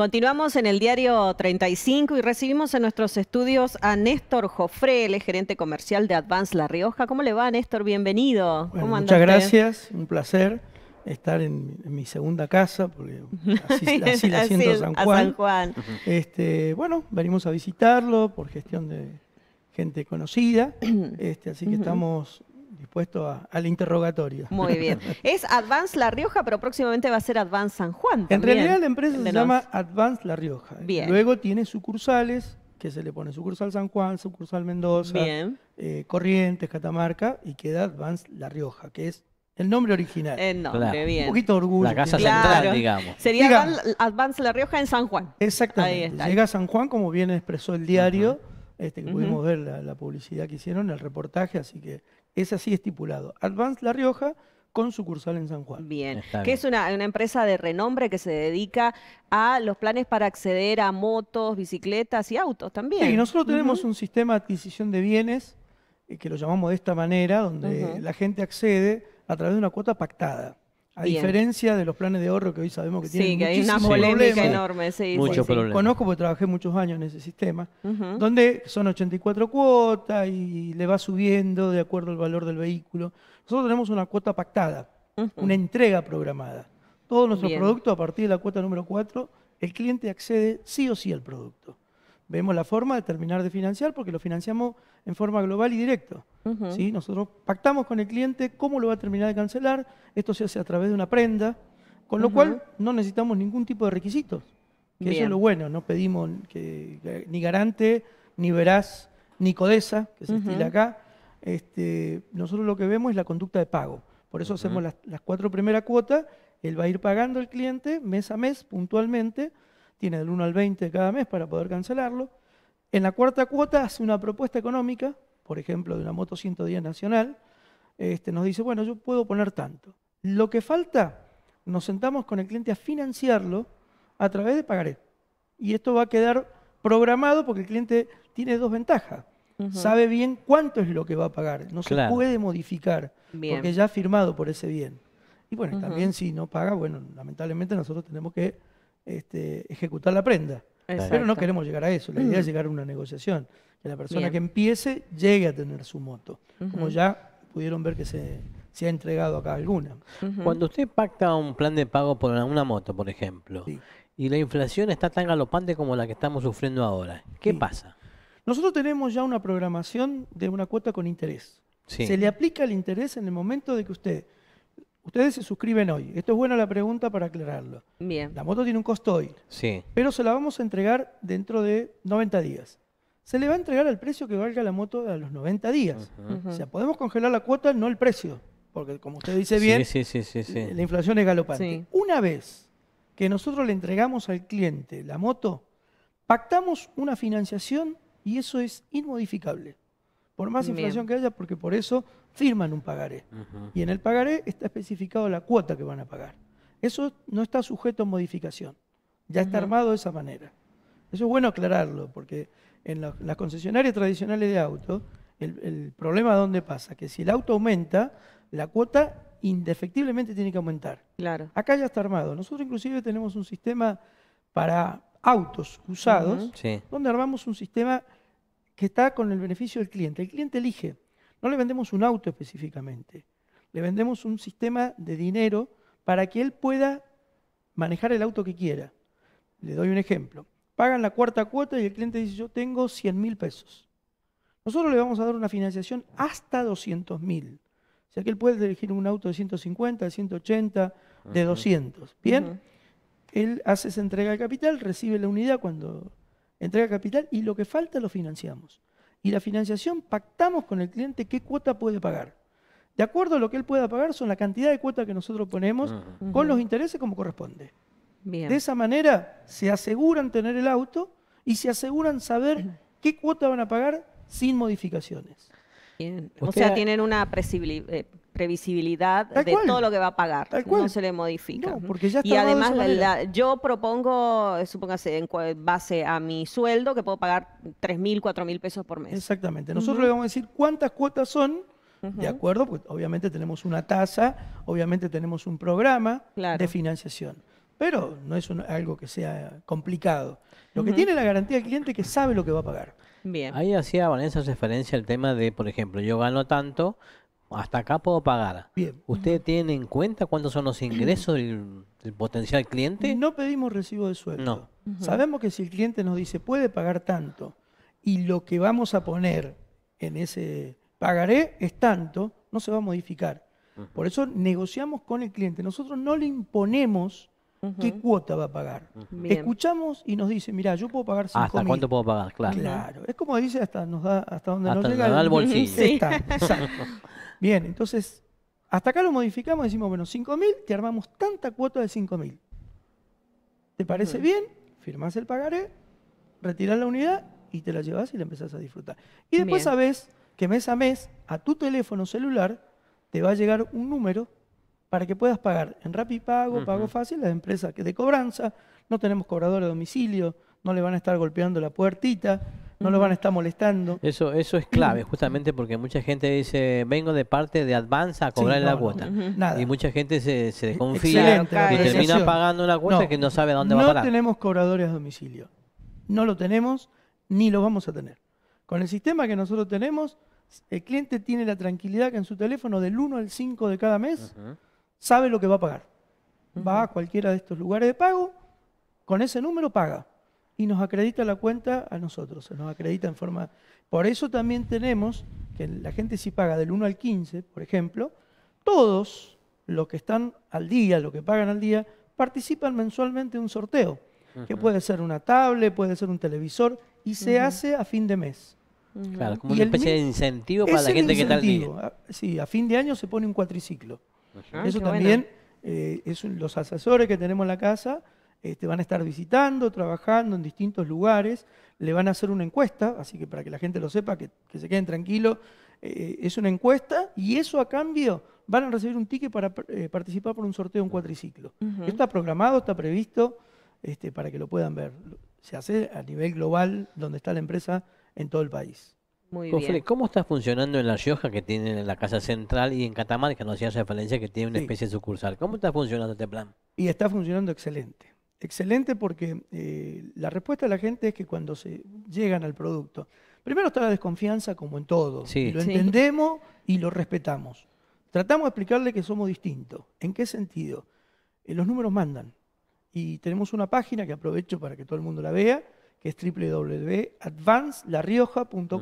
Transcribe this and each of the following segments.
Continuamos en el diario 35 y recibimos en nuestros estudios a Néstor Jofre, el gerente comercial de Advance La Rioja. ¿Cómo le va, Néstor? Bienvenido. muchas gracias, un placer estar en, mi segunda casa, porque así, la siento San Juan. A San Juan. Este, bueno, venimos a visitarlo por gestión de gente conocida, este, así que estamos dispuesto a, al interrogatorio. Muy bien. Es Advance La Rioja, pero próximamente va a ser Advance San Juan. En realidad la empresa se llama Advance La Rioja. Bien. Luego tiene sucursales, que se le pone sucursal San Juan, sucursal Mendoza, eh, Corrientes, Catamarca, y queda Advance La Rioja, que es el nombre original. El Un poquito de orgullo. La casa central, digamos. Sería Advance La Rioja en San Juan. Exactamente. Llega a San Juan, como bien expresó el diario, este, que pudimos ver la, publicidad que hicieron, el reportaje, así que es así estipulado. Advance La Rioja con sucursal en San Juan. Bien, que es una, empresa de renombre que se dedica a los planes para acceder a motos, bicicletas y autos también. Sí, nosotros tenemos un sistema de adquisición de bienes, eh, que lo llamamos de esta manera, donde la gente accede a través de una cuota pactada. A diferencia de los planes de ahorro que hoy sabemos que sí, que hay una polémica enorme, Conozco porque trabajé muchos años en ese sistema, donde son 84 cuotas y le va subiendo de acuerdo al valor del vehículo. Nosotros tenemos una cuota pactada, una entrega programada. Todos nuestros producto, a partir de la cuota número 4, el cliente accede sí o sí al producto vemos la forma de terminar de financiar porque lo financiamos en forma global y directa. Nosotros pactamos con el cliente cómo lo va a terminar de cancelar, esto se hace a través de una prenda, con lo cual no necesitamos ningún tipo de requisitos. Que eso es lo bueno, no pedimos que, ni garante, ni veraz, ni codesa, que se estila acá. Este, nosotros lo que vemos es la conducta de pago. Por eso hacemos las, cuatro primeras cuotas, él va a ir pagando al cliente mes a mes puntualmente tiene del 1 al 20 cada mes para poder cancelarlo. En la cuarta cuota hace una propuesta económica, por ejemplo, de una moto 110 nacional, este, nos dice, bueno, yo puedo poner tanto. Lo que falta, nos sentamos con el cliente a financiarlo a través de pagaré. Y esto va a quedar programado porque el cliente tiene dos ventajas. Sabe bien cuánto es lo que va a pagar, no se puede modificar porque ya ha firmado por ese bien. Y bueno, también si no paga, bueno, lamentablemente nosotros tenemos que este, ejecutar la prenda. Pero no queremos llegar a eso. La idea es llegar a una negociación. Que la persona que empiece llegue a tener su moto. Como ya pudieron ver que se, ha entregado acá alguna. Cuando usted pacta un plan de pago por una moto, por ejemplo, y la inflación está tan galopante como la que estamos sufriendo ahora, ¿qué pasa? Nosotros tenemos ya una programación de una cuota con interés. Se le aplica el interés en el momento de que usted Ustedes se suscriben hoy. Esto es buena la pregunta para aclararlo. Bien. La moto tiene un costo hoy. Sí. Pero se la vamos a entregar dentro de 90 días. Se le va a entregar al precio que valga la moto a los 90 días. O sea, podemos congelar la cuota, no el precio. Porque como usted dice bien, la inflación es galopante. Una vez que nosotros le entregamos al cliente la moto, pactamos una financiación y eso es inmodificable. Por más inflación que haya, porque por eso firman un pagaré. Y en el pagaré está especificado la cuota que van a pagar. Eso no está sujeto a modificación. Ya está armado de esa manera. Eso es bueno aclararlo, porque en las concesionarias tradicionales de auto, el, problema dónde pasa, que si el auto aumenta, la cuota indefectiblemente tiene que aumentar. Claro. Acá ya está armado. Nosotros inclusive tenemos un sistema para autos usados, donde armamos un sistema que está con el beneficio del cliente. El cliente elige. No le vendemos un auto específicamente, le vendemos un sistema de dinero para que él pueda manejar el auto que quiera. Le doy un ejemplo. Pagan la cuarta cuota y el cliente dice, yo tengo 100 mil pesos. Nosotros le vamos a dar una financiación hasta 200 mil. O sea que él puede elegir un auto de 150, de 180, de 200. Bien, él hace esa entrega de capital, recibe la unidad cuando entrega capital y lo que falta lo financiamos y la financiación pactamos con el cliente qué cuota puede pagar. De acuerdo a lo que él pueda pagar son la cantidad de cuota que nosotros ponemos con los intereses como corresponde. De esa manera se aseguran tener el auto y se aseguran saber qué cuota van a pagar sin modificaciones. O sea, tienen una eh, previsibilidad de todo lo que va a pagar. No se le modifica. y además, yo propongo, eh, supóngase, en base a mi sueldo, que puedo pagar 3.000, 4.000 pesos por mes. Exactamente. Nosotros le vamos a decir cuántas cuotas son, ¿de acuerdo? Porque obviamente tenemos una tasa, obviamente tenemos un programa de financiación. Pero no es algo que sea complicado. Lo que tiene la garantía del cliente es que sabe lo que va a pagar. Bien. Ahí hacía Valencia referencia al tema de, por ejemplo, yo gano tanto, hasta acá puedo pagar. Bien. ¿Usted tiene en cuenta cuántos son los ingresos del, potencial cliente? No pedimos recibo de sueldo. Sabemos que si el cliente nos dice puede pagar tanto y lo que vamos a poner en ese pagaré es tanto, no se va a modificar. Por eso negociamos con el cliente. Nosotros no le imponemos qué cuota va a pagar. Escuchamos y nos dice, mira, yo puedo pagar ¿Hasta cuánto puedo pagar? Claro. Es como dice, hasta, nos da, hasta donde nos da el bolsillo. exacto. Bien, entonces, hasta acá lo modificamos decimos, bueno, 5.000, te armamos tanta cuota de 5.000. ¿Te parece bien? Firmás el pagaré, retirás la unidad y te la llevas y la empezás a disfrutar. Y después sabes que mes a mes a tu teléfono celular te va a llegar un número para que puedas pagar en Rapipago, Pago, Pago Fácil, las empresas de cobranza, no tenemos cobrador a domicilio, no le van a estar golpeando la puertita, no lo van a estar molestando. Eso, eso es clave, justamente porque mucha gente dice, vengo de parte de Advanza a cobrar la cuota. Y mucha gente se, se desconfía y termina pagando una cuota que no sabe dónde va a pagar. No tenemos cobradores a domicilio. No lo tenemos ni lo vamos a tener. Con el sistema que nosotros tenemos, el cliente tiene la tranquilidad que en su teléfono del 1 al 5 de cada mes sabe lo que va a pagar. Va a cualquiera de estos lugares de pago, con ese número paga y nos acredita la cuenta a nosotros, se nos acredita en forma... Por eso también tenemos que la gente si paga del 1 al 15, por ejemplo, todos los que están al día, los que pagan al día, participan mensualmente en un sorteo, que puede ser una tablet, puede ser un televisor, y se hace a fin de mes. Claro, como una especie de incentivo para la gente que está al día. Ah, sí, a fin de año se pone un cuatriciclo. Eso ah, también eh, los asesores que tenemos en la casa este, van a estar visitando, trabajando en distintos lugares, le van a hacer una encuesta, así que para que la gente lo sepa, que, se queden tranquilos, eh, es una encuesta y eso a cambio van a recibir un ticket para eh, participar por un sorteo en un cuatriciclo. está programado, está previsto este, para que lo puedan ver. Se hace a nivel global, donde está la empresa, en todo el país. Muy bien. ¿cómo está funcionando en La Rioja, que tienen en la Casa Central, y en Catamarca, no de referencia, que tiene una especie de sucursal? ¿Cómo está funcionando este plan? Y está funcionando excelente excelente porque eh, la respuesta de la gente es que cuando se llegan al producto, primero está la desconfianza como en todo, lo entendemos y lo respetamos. Tratamos de explicarle que somos distintos. ¿En qué sentido? Eh, los números mandan. Y tenemos una página que aprovecho para que todo el mundo la vea, que es www.advancelarioja.com,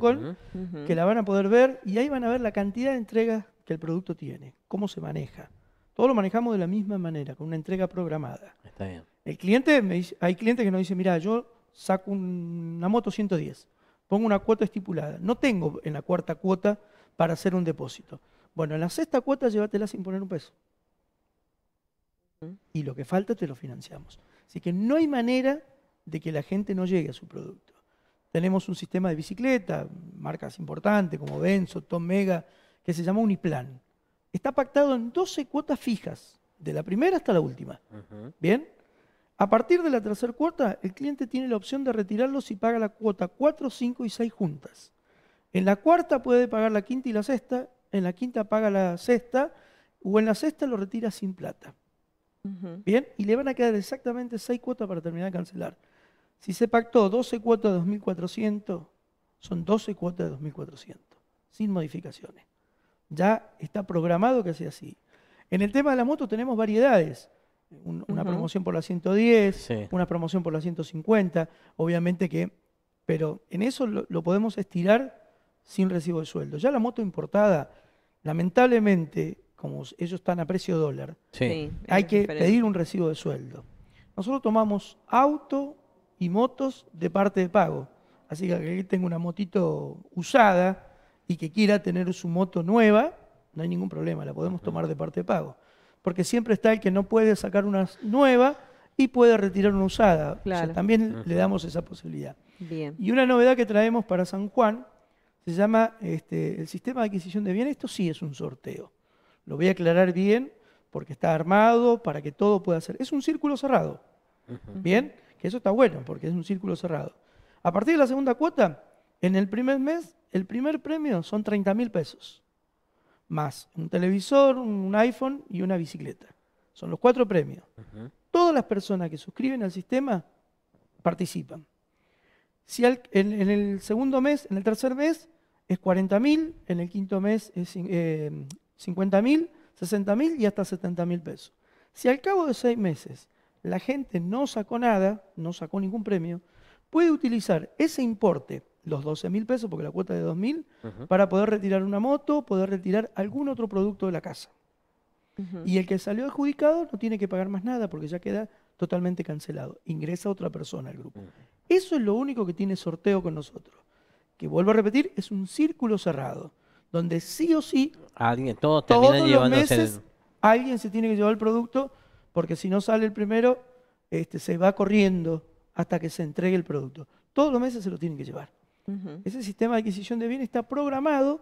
que la van a poder ver y ahí van a ver la cantidad de entregas que el producto tiene, cómo se maneja. Todo lo manejamos de la misma manera, con una entrega programada. Está bien. El cliente, me hay clientes que nos dicen, mira, yo saco una moto 110, pongo una cuota estipulada, no tengo en la cuarta cuota para hacer un depósito. Bueno, en la sexta cuota llévatela sin poner un peso. Y lo que falta te lo financiamos. Así que no hay manera de que la gente no llegue a su producto. Tenemos un sistema de bicicleta, marcas importantes como Benzo, Tom Mega, que se llama Uniplan. Está pactado en 12 cuotas fijas, de la primera hasta la última. ¿Bien? A partir de la tercera cuota, el cliente tiene la opción de retirarlo si paga la cuota 4, 5 y 6 juntas. En la cuarta puede pagar la quinta y la sexta, en la quinta paga la sexta o en la sexta lo retira sin plata. Bien, y le van a quedar exactamente 6 cuotas para terminar de cancelar. Si se pactó 12 cuotas de 2.400, son 12 cuotas de 2.400, sin modificaciones. Ya está programado que sea así. En el tema de la moto tenemos variedades una promoción por la 110, una promoción por la 150, obviamente que, pero en eso lo, podemos estirar sin recibo de sueldo. Ya la moto importada, lamentablemente, como ellos están a precio dólar, hay que pedir un recibo de sueldo. Nosotros tomamos auto y motos de parte de pago. Así que aquí tengo una motito usada y que quiera tener su moto nueva, no hay ningún problema, la podemos tomar de parte de pago porque siempre está el que no puede sacar una nueva y puede retirar una usada. también le damos esa posibilidad. Y una novedad que traemos para San Juan se llama este, el sistema de adquisición de bienes. Esto sí es un sorteo. Lo voy a aclarar bien porque está armado para que todo pueda ser. Es un círculo cerrado. Bien, que eso está bueno porque es un círculo cerrado. A partir de la segunda cuota, en el primer mes, el primer premio son 30 mil pesos más un televisor, un iPhone y una bicicleta. Son los cuatro premios. Todas las personas que suscriben al sistema participan. Si en, el segundo mes, en el tercer mes es 40.000, en el quinto mes es eh, mil 50.000, 60.000 y hasta 70.000 pesos. Si al cabo de seis meses la gente no sacó nada, no sacó ningún premio, puede utilizar ese importe los 12 mil pesos, porque la cuota es de 2 mil, para poder retirar una moto, poder retirar algún otro producto de la casa. Y el que salió adjudicado no tiene que pagar más nada porque ya queda totalmente cancelado. Ingresa otra persona al grupo. Eso es lo único que tiene sorteo con nosotros. Que vuelvo a repetir, es un círculo cerrado, donde sí o sí, alguien, todos, los meses, alguien se tiene que llevar el producto, porque si no sale el primero, este, se va corriendo hasta que se entregue el producto. Todos los meses se lo tienen que llevar. Ese sistema de adquisición de bienes está programado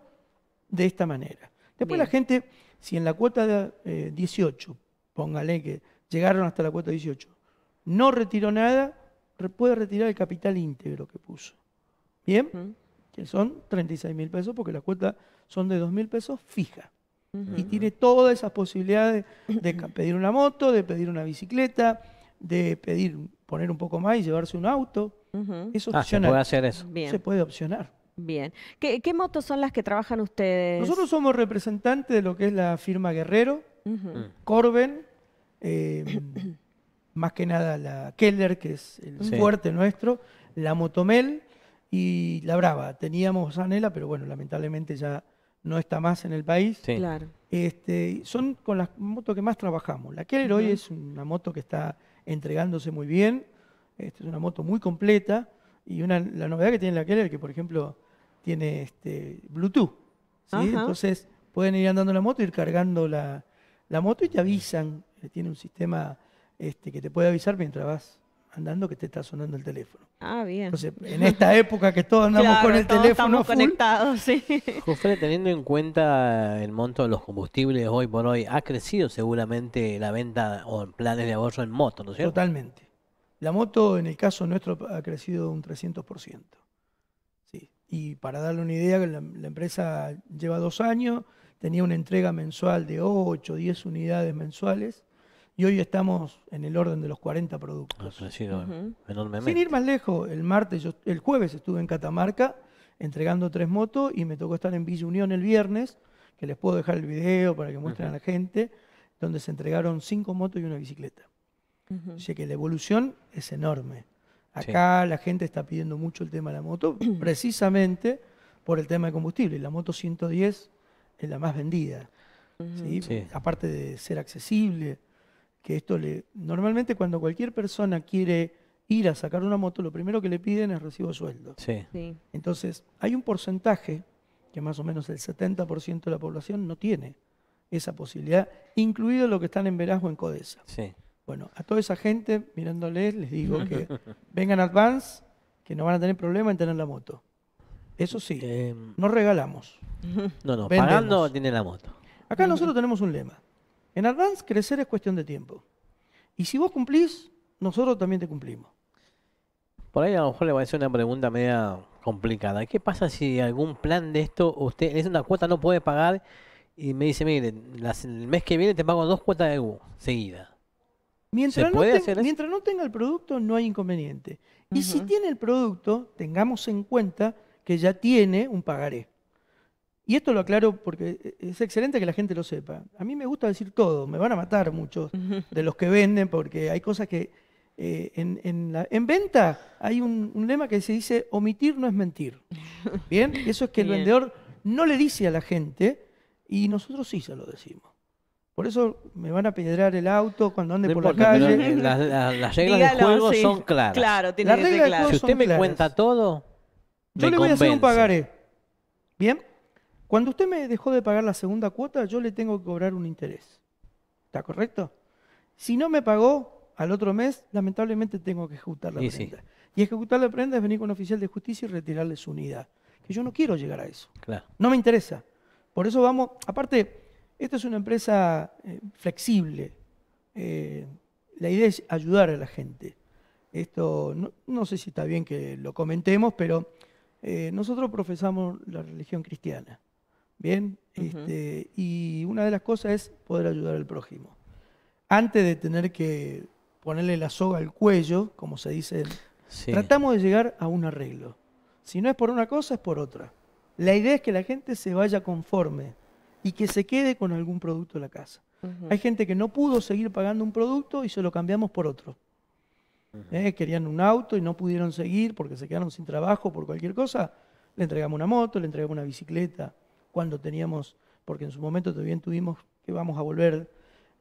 de esta manera. Después la gente, si en la cuota de, 18, eh, póngale que llegaron hasta la cuota 18, no retiró nada, puede retirar el capital íntegro que puso. ¿Bien? Que son 36 mil pesos porque la cuota son de 2 mil pesos fija. Y tiene todas esas posibilidades de pedir una moto, de pedir una bicicleta, de pedir poner un poco más y llevarse un auto. eso ah, se puede hacer eso. Se puede opcionar. Bien. ¿Qué, motos son las que trabajan ustedes? Nosotros somos representantes de lo que es la firma Guerrero, mm. Corben, em, más que nada la Keller, que es el fuerte nuestro, la Motomel y la Brava. Teníamos Anela, pero bueno, lamentablemente ya no está más en el país. Sí. Claro. Este, son con las motos que más trabajamos. La Keller hoy es una moto que está entregándose muy bien. Este es una moto muy completa y la novedad que tiene la Keller es que, por ejemplo, tiene este, Bluetooth. Entonces pueden ir andando la moto, ir cargando la, la moto y te avisan. Tiene un sistema este, que te puede avisar mientras vas andando que te está sonando el teléfono. Ah, bien. Entonces, en esta época que todos andamos con el teléfono. Estamos conectados, sí. José, teniendo en cuenta el monto de los combustibles hoy por hoy, ha crecido seguramente la venta o planes de ahorro en moto, ¿no es cierto? Totalmente. La moto, en el caso nuestro, ha crecido un 300%. Sí. Y para darle una idea, la, la empresa lleva dos años, tenía una entrega mensual de 8, 10 unidades mensuales y hoy estamos en el orden de los 40 productos. Ha ah, Sin ir más lejos, el martes, el jueves estuve en Catamarca entregando tres motos y me tocó estar en Villa Unión el viernes, que les puedo dejar el video para que muestren a la gente, donde se entregaron cinco motos y una bicicleta. O sea que la evolución es enorme. Acá la gente está pidiendo mucho el tema de la moto, precisamente por el tema de combustible. La moto 110 es la más vendida. Aparte de ser accesible, que esto le... Normalmente cuando cualquier persona quiere ir a sacar una moto, lo primero que le piden es recibo sueldo. Sí. Entonces, hay un porcentaje, que más o menos el 70% de la población no tiene esa posibilidad, incluido los que están en Verazgo en Codesa. Sí. Bueno, a toda esa gente, mirándoles, les digo que vengan a Advance, que no van a tener problema en tener la moto. Eso sí, nos em. no regalamos. No, no, pagando tiene la moto. Acá nosotros tenemos un lema. En Advance, crecer es cuestión de tiempo. Y si vos cumplís, nosotros también te cumplimos. Por ahí a lo mejor le va a hacer una pregunta media complicada. ¿Qué pasa si algún plan de esto, usted es una cuota, no puede pagar y me dice, mire, el mes que viene te pago dos cuotas de U seguida? Mientras, puede no, mientras no tenga el producto, no hay inconveniente. Y si tiene el producto, tengamos en cuenta que ya tiene un pagaré. Y esto lo aclaro porque eh, es excelente que la gente lo sepa. A mí me gusta decir todo, me van a matar muchos de los que venden porque hay cosas que eh, en, venta hay un, lema que se dice omitir no es mentir. Bien, eso es que el vendedor no le dice a la gente y nosotros sí se lo decimos. Por eso me van a pedrar el auto cuando ande por la calle. Eh, las reglas del juego son claras. Claro, tiene que ser Si usted me cuenta todo, yo me le voy a hacer un pagaré. ¿Bien? Cuando usted me dejó de pagar la segunda cuota, yo le tengo que cobrar un interés. ¿Está correcto? Si no me pagó al otro mes, lamentablemente tengo que ejecutar la prenda. Y ejecutar la prenda es venir con un oficial de justicia y retirarle su unidad. Que yo no quiero llegar a eso. Claro. No me interesa. Por eso vamos, aparte, esta es una empresa eh, flexible. Eh, la idea es ayudar a la gente. Esto no, sé si está bien que lo comentemos, pero eh, nosotros profesamos la religión cristiana. Bien, este, y una de las cosas es poder ayudar al prójimo. Antes de tener que ponerle la soga al cuello, como se dice, tratamos de llegar a un arreglo. Si no es por una cosa, es por otra. La idea es que la gente se vaya conforme y que se quede con algún producto en la casa. Hay gente que no pudo seguir pagando un producto y se lo cambiamos por otro. Eh, querían un auto y no pudieron seguir porque se quedaron sin trabajo por cualquier cosa. Le entregamos una moto, le entregamos una bicicleta cuando teníamos, porque en su momento también tuvimos que vamos a volver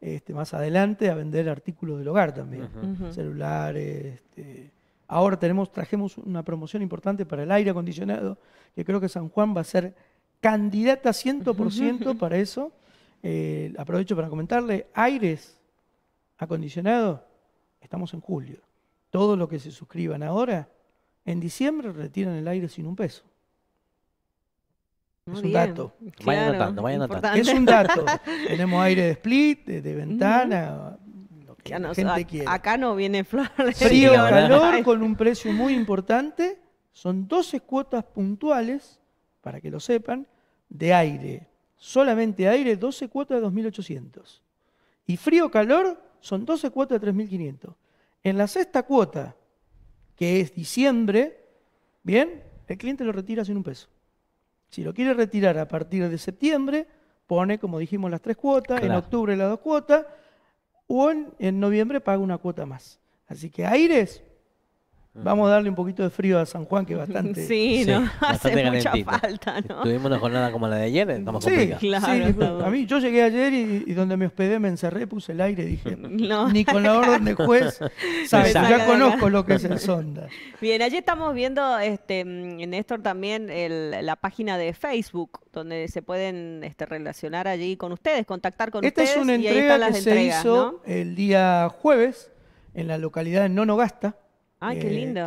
este, más adelante a vender artículos del hogar también, celulares. Este. ahora tenemos, trajemos una promoción importante para el aire acondicionado, que creo que San Juan va a ser candidata 100% para eso. Eh, aprovecho para comentarle, aires acondicionado, estamos en julio. Todo lo que se suscriban ahora, en diciembre retiran el aire sin un peso es un dato. vayan notando, vayan notando. Es un dato. Tenemos aire de split, de, ventana. lo no, gente Acá no viene flor. Frío, calor, con un precio muy importante. Son 12 cuotas puntuales, para que lo sepan, de aire. Solamente aire, 12 cuotas de 2.800. Y frío, calor, son 12 cuotas de 3.500. En la sexta cuota, que es diciembre, bien, el cliente lo retira sin un peso. Si lo quiere retirar a partir de septiembre, pone, como dijimos, las tres cuotas, en octubre las dos cuotas, o en, en noviembre paga una cuota más. Así que Aires Vamos a darle un poquito de frío a San Juan, que bastante. Sí, ¿no? hace mucha falta, ¿no? Tuvimos una jornada como la de ayer, estamos sí, complicados. Claro, sí, A mí, yo llegué ayer y, donde me hospedé me encerré, puse el aire y dije, no. ni con la orden de juez, sabes, ya conozco lo que es el sonda. Bien, allí estamos viendo, este, mm, Néstor, también la página de Facebook, donde se pueden este, relacionar allí con ustedes, contactar con ustedes. Esta es una entrega y que se hizo el día jueves en la localidad de Nonogasta eh,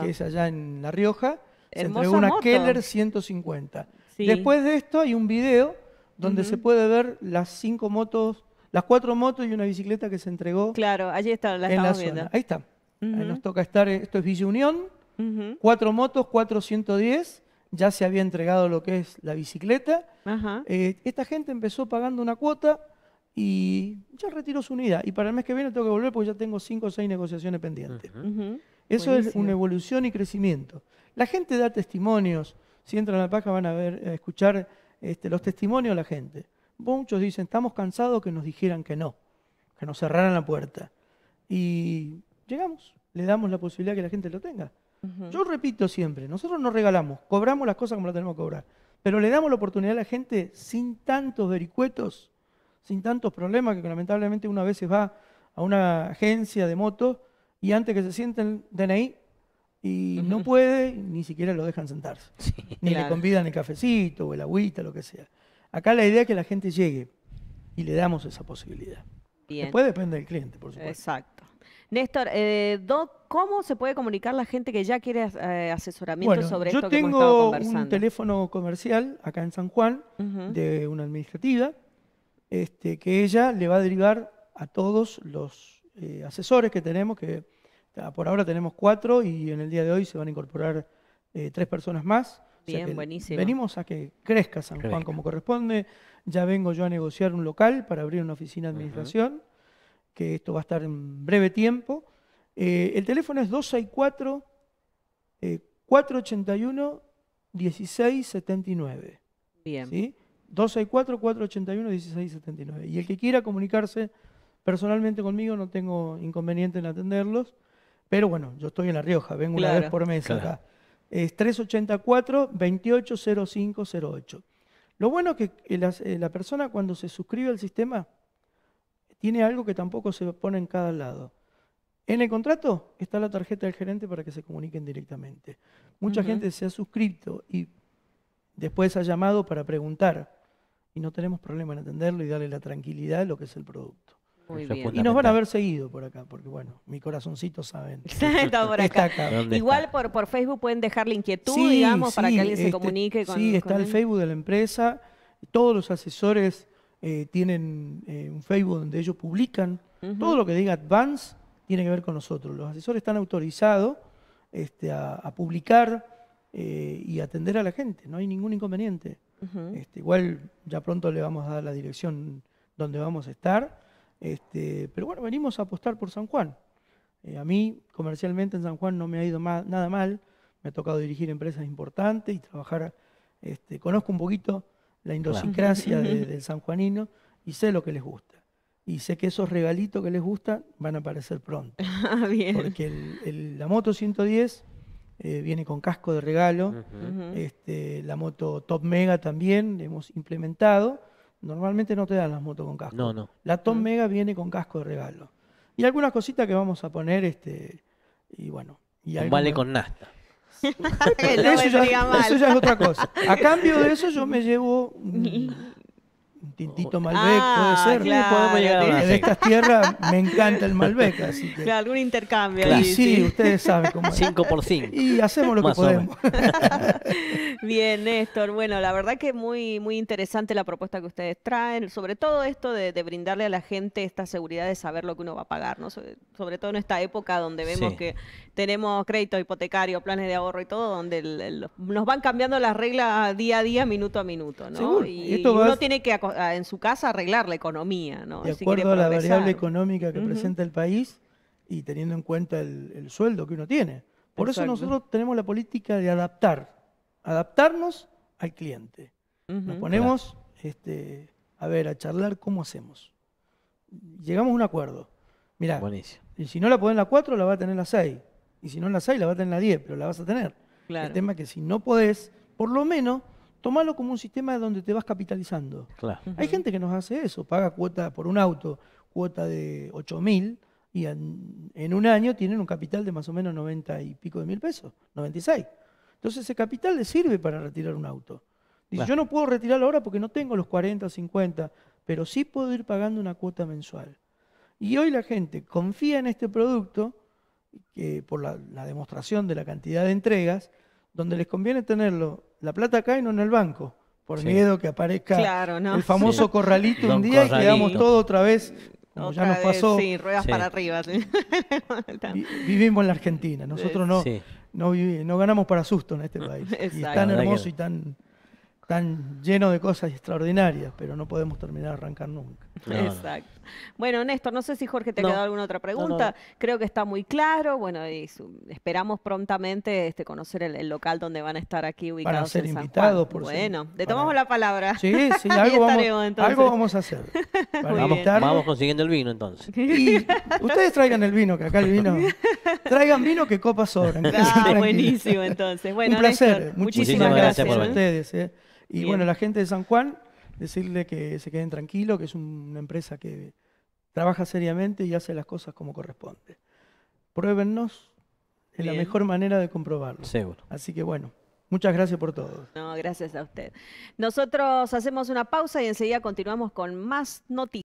que es allá en La Rioja. Se entregó una Keller 150. Después de esto hay un video donde se puede ver las cinco motos, las cuatro motos y una bicicleta que se entregó. Claro, allí está, la en la Ahí está. nos toca estar, esto es Villa Unión, cuatro motos, 410, ya se había entregado lo que es la bicicleta. Eh, esta gente empezó pagando una cuota y ya retiró su unidad. Y para el mes que viene tengo que volver porque ya tengo cinco o seis negociaciones pendientes. Eso es una evolución y crecimiento. La gente da testimonios. Si entran a la paja van a ver, a escuchar este, los testimonios de la gente. Muchos dicen, estamos cansados que nos dijeran que no, que nos cerraran la puerta. Y llegamos, le damos la posibilidad que la gente lo tenga. Yo repito siempre, nosotros no regalamos, cobramos las cosas como las tenemos que cobrar, pero le damos la oportunidad a la gente sin tantos vericuetos, sin tantos problemas que lamentablemente una vez va a una agencia de motos y antes que se sienten DNI y no puede, ni siquiera lo dejan sentarse. ni le convidan el cafecito o el agüita, lo que sea. Acá la idea es que la gente llegue y le damos esa posibilidad. Después depende del cliente, por supuesto. Exacto. Néstor, eh, ¿cómo se puede comunicar la gente que ya quiere eh, asesoramiento sobre esto que hemos Yo tengo un teléfono comercial acá en San Juan de una administrativa este, que ella le va a derivar a todos los eh, asesores que tenemos, que por ahora tenemos cuatro y en el día de hoy se van a incorporar eh, tres personas más. Bien, buenísimo. Venimos a que crezca San Juan como corresponde. Ya vengo yo a negociar un local para abrir una oficina de administración, que esto va a estar en breve tiempo. Eh, el teléfono es 264 481 1679. Bien. ¿sí? 264 481 1679. Y el que quiera comunicarse Personalmente conmigo no tengo inconveniente en atenderlos, pero bueno, yo estoy en La Rioja, vengo una vez por mes acá. Es 384-280508. Lo bueno es que eh, la, persona cuando se suscribe al sistema tiene algo que tampoco se pone en cada lado. En el contrato está la tarjeta del gerente para que se comuniquen directamente. Mucha gente se ha suscrito y después ha llamado para preguntar y no tenemos problema en atenderlo y darle la tranquilidad de lo que es el producto. Y nos van a haber seguido por acá, porque bueno, mi corazoncito saben. Está acá. Igual por, Facebook pueden dejar la inquietud, digamos, para que alguien se este, comunique con Sí, está el Facebook de la empresa. Todos los asesores eh, tienen eh, un Facebook donde ellos publican. Todo lo que diga Advance tiene que ver con nosotros. Los asesores están autorizados este, a, publicar eh, y atender a la gente. No hay ningún inconveniente. Este, igual ya pronto le vamos a dar la dirección donde vamos a estar este, pero bueno, venimos a apostar por San Juan. Eh, a mí, comercialmente en San Juan no me ha ido nada mal. Me ha tocado dirigir empresas importantes y trabajar. Este, conozco un poquito la idiosincrasia del sanjuanino y sé lo que les gusta. Y sé que esos regalitos que les gustan van a aparecer pronto. Ah, Porque la moto 110 eh, viene con casco de regalo. Este, la moto Top Mega también hemos implementado. Normalmente no te dan las motos con casco. No, no. La Tom mm. Mega viene con casco de regalo. Y algunas cositas que vamos a poner, este, y bueno. un vale con nasta. eso, ya, es otra cosa. A cambio de eso yo me llevo un tintito Malbec, puede ah, ser. de, estas tierras me encanta el Malbec, así algún intercambio. sí, ustedes saben cómo por 5 Y hacemos lo que podemos. Bien, Néstor. Bueno, la verdad que muy, muy interesante la propuesta que ustedes traen, sobre todo esto de, brindarle a la gente esta seguridad de saber lo que uno va a pagar, ¿no? Sobre, todo en esta época donde vemos que tenemos crédito hipotecario, planes de ahorro y todo, donde nos van cambiando las reglas día a día, minuto a minuto, ¿no? Y, uno tiene que en su casa arreglar la economía. De acuerdo a la variable económica que presenta el país y teniendo en cuenta el, sueldo que uno tiene. Por eso nosotros tenemos la política de adaptar, adaptarnos al cliente. Nos ponemos este, a ver, a charlar cómo hacemos. Llegamos a un acuerdo. Mirá, y si no la podés en la 4, la va a tener la 6. Y si no en la 6, la va a tener la 10, pero la vas a tener. El tema es que si no podés, por lo menos Tómalo como un sistema donde te vas capitalizando. Claro. Hay gente que nos hace eso, paga cuota por un auto, cuota de 8.000 y en, un año tienen un capital de más o menos 90 y pico de mil pesos, 96. Entonces ese capital le sirve para retirar un auto. Dice, yo no puedo retirarlo ahora porque no tengo los 40 o 50, pero sí puedo ir pagando una cuota mensual. Y hoy la gente confía en este producto, que por la demostración de la cantidad de entregas, donde les conviene tenerlo la plata cae no en el banco, por miedo que aparezca el famoso corralito un día y quedamos todo otra vez, como ya nos pasó. sí, ruedas para arriba. vivimos en la Argentina, nosotros no, no, ganamos para susto en este país. Y es tan hermoso y tan, tan lleno de cosas extraordinarias, pero no podemos terminar de arrancar nunca. Exacto. Bueno, Néstor, no sé si Jorge te quedó alguna otra pregunta. Creo que está muy claro. Bueno, esperamos prontamente este, conocer el, local donde van a estar aquí ubicados. Para ser invitados, Bueno, le tomamos la palabra. Sí, sí, algo, vamos, algo vamos, a hacer. Vamos, consiguiendo el vino entonces. ustedes traigan el vino, que acá el vino. Traigan vino que copas sobren. buenísimo entonces. Un placer. muchísimas, gracias, por ¿eh? ustedes. ¿eh? Y bueno, la gente de San Juan decirle que se queden tranquilos, que es una empresa que trabaja seriamente y hace las cosas como corresponde. Pruébennos, es la mejor manera de comprobarlo. Seguro. Así que bueno, muchas gracias por todo. No, gracias a usted. Nosotros hacemos una pausa y enseguida continuamos con más noticias.